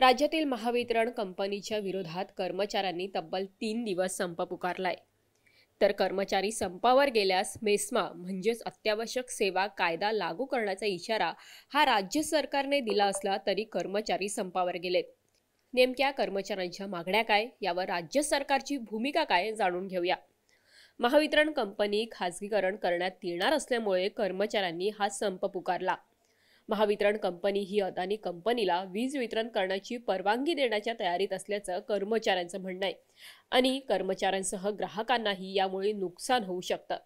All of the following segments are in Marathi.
राज्यातील महावितरण कंपनीच्या विरोधात कर्मचाऱ्यांनी तब्बल तीन दिवस संप पुकारलाय तर कर्मचारी संपावर गेल्यास मेस्मा म्हणजेच अत्यावश्यक सेवा कायदा लागू करण्याचा इशारा हा राज्य सरकारने दिला असला तरी कर्मचारी संपावर गेलेत नेमक्या कर्मचाऱ्यांच्या मागण्या काय यावर राज्य सरकारची भूमिका काय जाणून घेऊया महावितरण कंपनी खाजगीकरण करण्यात येणार असल्यामुळे कर्मचाऱ्यांनी हा संप पुकारला महावितरण कंपनी ही अदानी कंपनीला वीज वितरण करण्याची परवानगी देण्याच्या तयारीत असल्याचं कर्मचाऱ्यांचं म्हणणं आहे आणि कर्मचाऱ्यांसह ग्राहकांनाही यामुळे नुकसान होऊ शकतं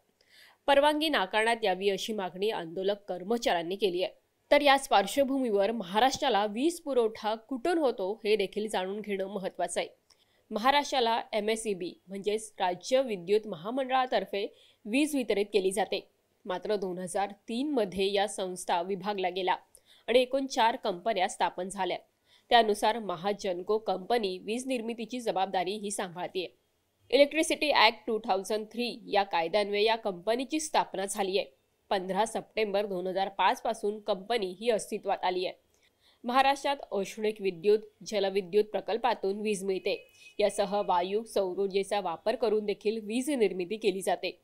परवानगी नाकारण्यात यावी अशी मागणी आंदोलक कर्मचाऱ्यांनी केली आहे तर याच पार्श्वभूमीवर महाराष्ट्राला वीज पुरवठा कुठून होतो हे देखील जाणून घेणं महत्त्वाचं आहे महाराष्ट्राला एम एस ई बी म्हणजेच राज्य विद्युत महामंडळातर्फे वीज वितरित केली जाते मात्र दोन हजार तीनमध्ये या संस्था विभागला गेला आणि एकूण चार कंपन्या स्थापन झाल्या त्यानुसार महाजनको कंपनी वीज निर्मितीची जबाबदारी ही सांभाळते electricity act two thousand three या कायद्यान्वये या कंपनीची स्थापना झाली आहे पंधरा सप्टेंबर दोन हजार पाचपासून कंपनी ही अस्तित्वात आली आहे महाराष्ट्रात औष्णिक विद्युत जलविद्युत प्रकल्पातून वीज मिळते यासह वायू सौर ऊर्जेचा वापर करून देखील वीज निर्मिती केली जाते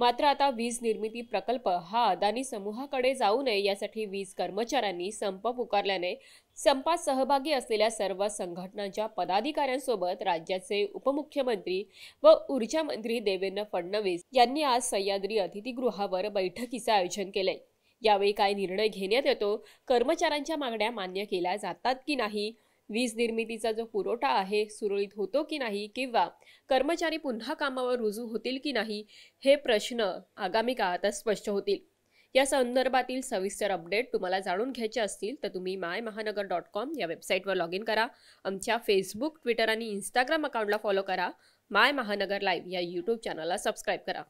मात्र आता वीज निर्मिती प्रकल्प हा अदानी समूहाकडे जाऊ नये यासाठी वीज कर्मचाऱ्यांनी संप पुकारल्याने संपात सहभागी असलेल्या सर्व संघटनांच्या पदाधिकाऱ्यांसोबत राज्याचे उपमुख्यमंत्री व ऊर्जा मंत्री देवेंद्र फडणवीस यांनी आज सह्याद्री अतिथीगृहावर बैठकीचं आयोजन केलंय यावेळी काय निर्णय घेण्यात येतो कर्मचाऱ्यांच्या मागण्या मान्य केल्या जातात की नाही वीज निर्मितीचा जो पुरवठा आहे सुरळीत होतो की नाही किंवा कर्मचारी पुन्हा कामावर रुजू होतील की नाही हे प्रश्न आगामी काळातच स्पष्ट होतील या संदर्भातील सविस्तर अपडेट तुम्हाला जाणून घ्यायचे असतील तर तुम्ही माय महानगर डॉट कॉम या वेबसाईटवर लॉग इन करा आमच्या फेसबुक ट्विटर आणि इंस्टाग्राम अकाउंटला फॉलो करा माय महानगर लाईव्ह या यूट्यूब चॅनलला सबस्क्राईब करा